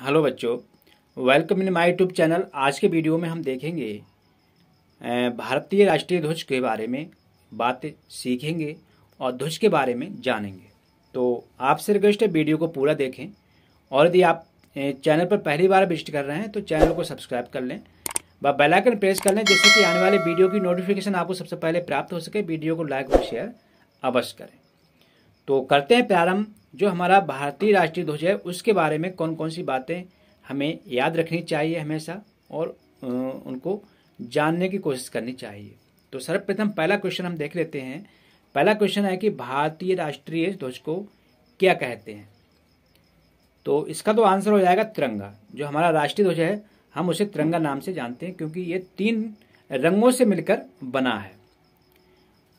hello बच्चों welcome in my YouTube channel आज के वीडियो में हम देखेंगे भारतीय राष्ट्रीय ध्वज के बारे में बातें सीखेंगे और ध्वज के बारे में जानेंगे तो आपसे रिक्वेस्ट है वीडियो को पूरा देखें और यदि आप चैनल पर पहली बार विजिट कर रहे हैं तो चैनल को सब्सक्राइब कर लें व बेलाइकन प्रेस कर लें जिससे कि आने वाले वीडियो की नोटिफिकेशन आपको सबसे पहले प्राप्त हो सके वीडियो को लाइक और शेयर अवश्य करें तो करते हैं प्रारंभ जो हमारा भारतीय राष्ट्रीय ध्वज है उसके बारे में कौन कौन सी बातें हमें याद रखनी चाहिए हमेशा और उनको जानने की कोशिश करनी चाहिए तो सर्वप्रथम पहला क्वेश्चन हम देख लेते हैं पहला क्वेश्चन है कि भारतीय राष्ट्रीय ध्वज को क्या कहते हैं तो इसका तो आंसर हो जाएगा तिरंगा जो हमारा राष्ट्रीय ध्वज है हम उसे तिरंगा नाम से जानते हैं क्योंकि ये तीन रंगों से मिलकर बना है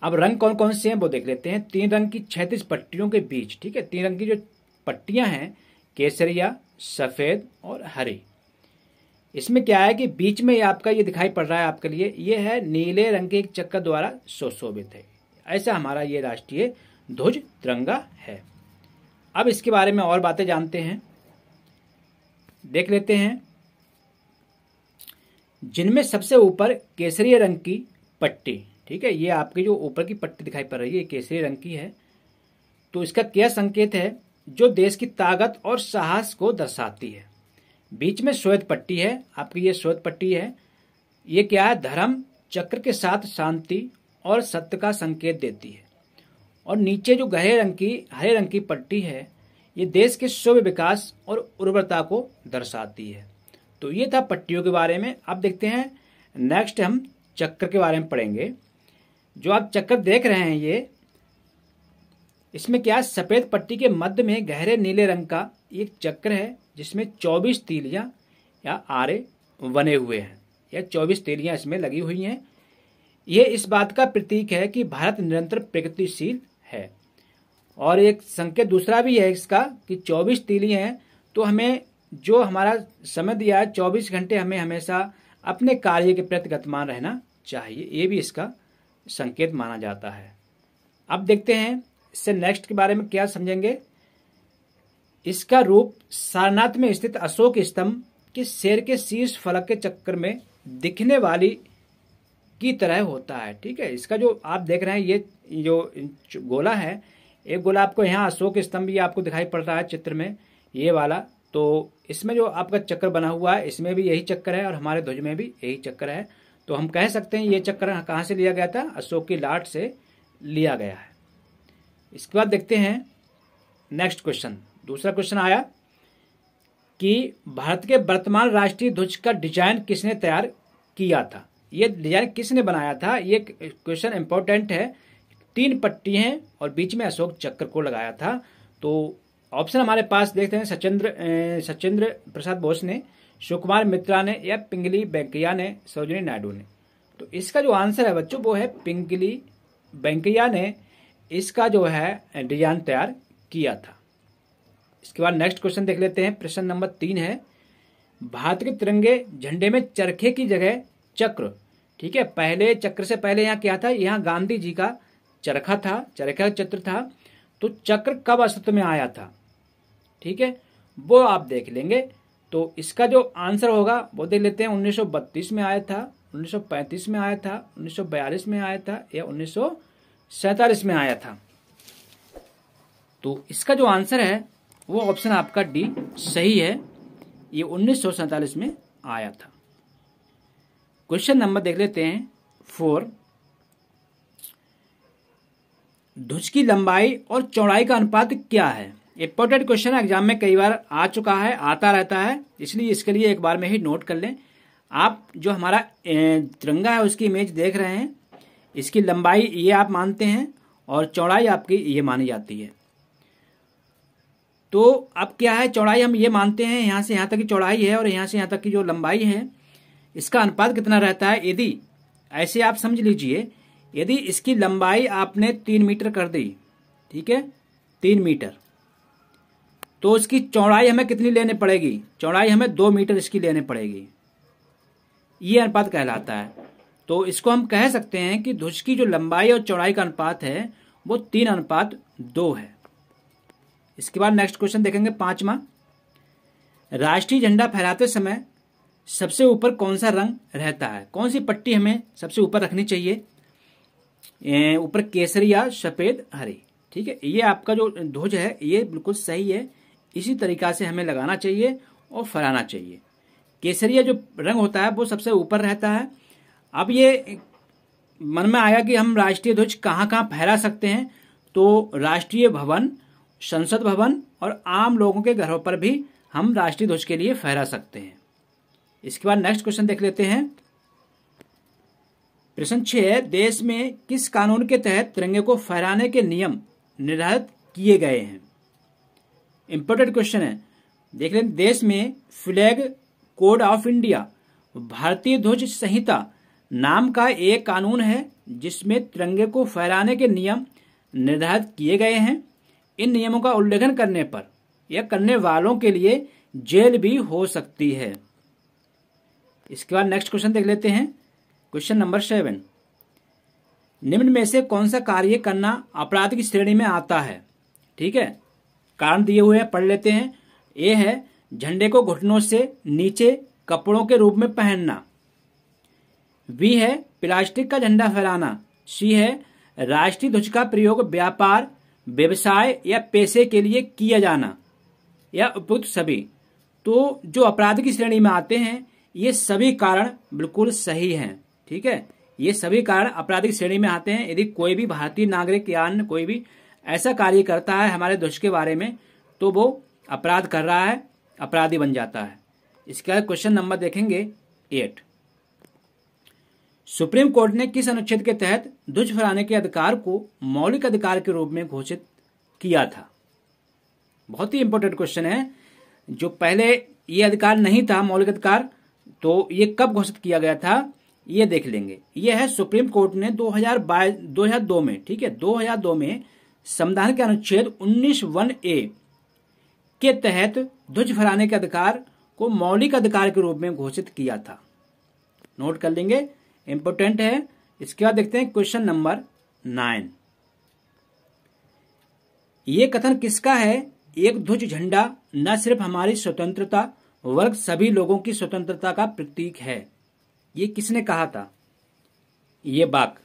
अब रंग कौन कौन से हैं वो देख लेते हैं तीन रंग की छत्तीस पट्टियों के बीच ठीक है तीन रंग की जो पट्टियां हैं केसरिया सफ़ेद और हरी इसमें क्या है कि बीच में आपका ये दिखाई पड़ रहा है आपके लिए ये है नीले रंग के एक चक्कर द्वारा सुशोभित है ऐसा हमारा ये राष्ट्रीय ध्वज तिरंगा है अब इसके बारे में और बातें जानते हैं देख लेते हैं जिनमें सबसे ऊपर केसरी रंग की पट्टी ठीक है ये आपकी जो ऊपर की पट्टी दिखाई पड़ रही है केसरी रंग की है तो इसका क्या संकेत है जो देश की ताकत और साहस को दर्शाती है बीच में श्वेत पट्टी है आपकी ये श्वेत पट्टी है ये क्या है धर्म चक्र के साथ शांति और सत्य का संकेत देती है और नीचे जो गहरे रंग की हरे रंग की पट्टी है ये देश के शुभ विकास और उर्वरता को दर्शाती है तो ये था पट्टियों के बारे में अब देखते हैं नेक्स्ट हम चक्र के बारे में पढ़ेंगे जो आप चक्कर देख रहे हैं ये इसमें क्या सफ़ेद पट्टी के मध्य में गहरे नीले रंग का एक चक्र है जिसमें 24 तीलियां या आरे बने हुए हैं या 24 तीलियां इसमें लगी हुई हैं ये इस बात का प्रतीक है कि भारत निरंतर प्रगतिशील है और एक संकेत दूसरा भी है इसका कि 24 तीलियां हैं तो हमें जो हमारा समय दिया है चौबीस घंटे हमें हमेशा अपने कार्य के प्रति गतमान रहना चाहिए ये भी इसका संकेत माना जाता है अब देखते हैं इससे नेक्स्ट के बारे में क्या समझेंगे इसका रूप सारनाथ में स्थित अशोक स्तंभ के शेर के शीर्ष फलक के चक्कर में दिखने वाली की तरह होता है ठीक है इसका जो आप देख रहे हैं ये जो गोला है एक गोला आपको यहाँ अशोक स्तंभ ये आपको दिखाई पड़ रहा है चित्र में ये वाला तो इसमें जो आपका चक्कर बना हुआ है इसमें भी यही चक्कर है और हमारे ध्वज में भी यही चक्कर है तो हम कह सकते हैं ये चक्र कहाँ से लिया गया था अशोक की लाट से लिया गया है इसके बाद देखते हैं नेक्स्ट क्वेश्चन दूसरा क्वेश्चन आया कि भारत के वर्तमान राष्ट्रीय ध्वज का डिजाइन किसने तैयार किया था ये डिजाइन किसने बनाया था ये क्वेश्चन इंपॉर्टेंट है तीन पट्टी हैं और बीच में अशोक चक्र को लगाया था तो ऑप्शन हमारे पास देखते हैं सचेंद्र सचेंद्र प्रसाद बोस ने सुकुमार मित्रा ने या पिंगली वेंकैया ने सरोजनी नायडू ने तो इसका जो आंसर है बच्चों वो है पिंगली वेंकैया ने इसका जो है डिजाइन तैयार किया था इसके बाद नेक्स्ट क्वेश्चन देख लेते हैं प्रश्न नंबर तीन है भारत के तिरंगे झंडे में चरखे की जगह चक्र ठीक है पहले चक्र से पहले यहाँ क्या था यहाँ गांधी जी का चरखा था चरखा चक्र था तो चक्र कब अस्तित्व में आया था ठीक है वो आप देख लेंगे तो इसका जो आंसर होगा वो देख लेते हैं 1932 में आया था 1935 में आया था 1942 में आया था या उन्नीस में आया था तो इसका जो आंसर है वो ऑप्शन आपका डी सही है ये उन्नीस में आया था क्वेश्चन नंबर देख लेते हैं फोर धुज की लंबाई और चौड़ाई का अनुपात क्या है इंपॉर्टेंट क्वेश्चन एग्जाम में कई बार आ चुका है आता रहता है इसलिए इसके लिए एक बार में ही नोट कर लें आप जो हमारा तिरंगा है उसकी इमेज देख रहे हैं इसकी लंबाई ये आप मानते हैं और चौड़ाई आपकी ये मानी जाती है तो अब क्या है चौड़ाई हम ये मानते हैं यहाँ से यहाँ तक की चौड़ाई है और यहाँ से यहाँ तक की जो लंबाई है इसका अनुपात कितना रहता है यदि ऐसे आप समझ लीजिए यदि इसकी लंबाई आपने तीन मीटर कर दी ठीक है तीन मीटर तो उसकी चौड़ाई हमें कितनी लेनी पड़ेगी चौड़ाई हमें दो मीटर इसकी लेनी पड़ेगी ये अनुपात कहलाता है तो इसको हम कह सकते हैं कि ध्वज की जो लंबाई और चौड़ाई का अनुपात है वो तीन अनुपात दो है इसके बाद नेक्स्ट क्वेश्चन देखेंगे पांचवा राष्ट्रीय झंडा फहराते समय सबसे ऊपर कौन सा रंग रहता है कौन सी पट्टी हमें सबसे ऊपर रखनी चाहिए ऊपर केसरी या सफेद हरी ठीक है ये आपका जो ध्वज है ये बिल्कुल सही है इसी तरीका से हमें लगाना चाहिए और फैलाना चाहिए केसरिया जो रंग होता है वो सबसे ऊपर रहता है अब ये मन में आया कि हम राष्ट्रीय ध्वज कहाँ कहाँ फहरा सकते हैं तो राष्ट्रीय भवन संसद भवन और आम लोगों के घरों पर भी हम राष्ट्रीय ध्वज के लिए फहरा सकते हैं इसके बाद नेक्स्ट क्वेश्चन देख लेते हैं प्रश्न छह देश में किस कानून के तहत तिरंगे को फहराने के नियम निर्धारित किए गए हैं इंपॉर्टेंट क्वेश्चन है देख लें देश में फ्लैग कोड ऑफ इंडिया भारतीय ध्वज संहिता नाम का एक कानून है जिसमें तिरंगे को फहराने के नियम निर्धारित किए गए हैं इन नियमों का उल्लंघन करने पर या करने वालों के लिए जेल भी हो सकती है इसके बाद नेक्स्ट क्वेश्चन देख लेते हैं क्वेश्चन नंबर सेवन निम्न में से कौन सा कार्य करना अपराध की श्रेणी में आता है ठीक है कारण दिए हुए हैं पढ़ लेते हैं ये है झंडे को घुटनों से नीचे कपड़ों के रूप में पहनना वी है प्लास्टिक का झंडा फहराना सी है राष्ट्रीय ध्वज का प्रयोग व्यापार व्यवसाय या पैसे के लिए किया जाना या उपयुक्त सभी तो जो अपराध की श्रेणी में आते हैं ये सभी कारण बिल्कुल सही हैं ठीक है ये सभी कारण अपराधिक श्रेणी में आते हैं यदि कोई भी भारतीय नागरिक या कोई भी ऐसा कार्य करता है हमारे दोष के बारे में तो वो अपराध कर रहा है अपराधी बन जाता है इसके बाद क्वेश्चन नंबर देखेंगे एट सुप्रीम कोर्ट ने किस अनुच्छेद के तहत ध्वज फैलाने के अधिकार को मौलिक अधिकार के रूप में घोषित किया था बहुत ही इंपॉर्टेंट क्वेश्चन है जो पहले ये अधिकार नहीं था मौलिक अधिकार तो ये कब घोषित किया गया था ये देख लेंगे ये है सुप्रीम कोर्ट ने हजार दो में ठीक है दो में संविधान के अनुच्छेद उन्नीस वन ए के तहत ध्वज फहराने के अधिकार को मौलिक अधिकार के रूप में घोषित किया था नोट कर लेंगे इंपोर्टेंट है इसके बाद देखते हैं क्वेश्चन नंबर नाइन ये कथन किसका है एक ध्वज झंडा न सिर्फ हमारी स्वतंत्रता वर्ग सभी लोगों की स्वतंत्रता का प्रतीक है ये किसने कहा था ये बाक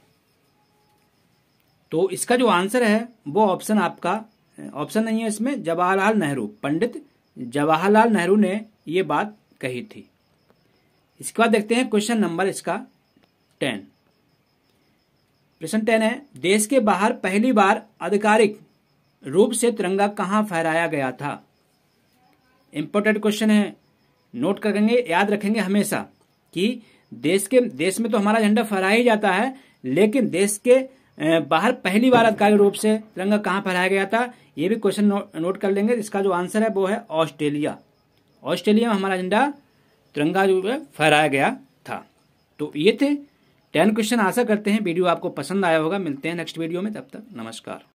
तो इसका जो आंसर है वो ऑप्शन आपका ऑप्शन नहीं है इसमें जवाहरलाल नेहरू पंडित जवाहरलाल नेहरू ने ये बात कही थी इसके बाद देखते हैं क्वेश्चन नंबर इसका टेन प्रश्न टेन है देश के बाहर पहली बार आधिकारिक रूप से तिरंगा कहाँ फहराया गया था इम्पोर्टेंट क्वेश्चन है नोट करेंगे याद रखेंगे हमेशा कि देश के देश में तो हमारा झंडा फहराया ही जाता है लेकिन देश के बाहर पहली बार आधिकारिक रूप से तिरंगा कहाँ फहराया गया था ये भी क्वेश्चन नो, नोट कर लेंगे इसका जो आंसर है वो है ऑस्ट्रेलिया ऑस्ट्रेलिया में हमारा झंडा तिरंगा जो है फहराया गया था तो ये थे टेन क्वेश्चन आशा करते हैं वीडियो आपको पसंद आया होगा मिलते हैं नेक्स्ट वीडियो में तब तक नमस्कार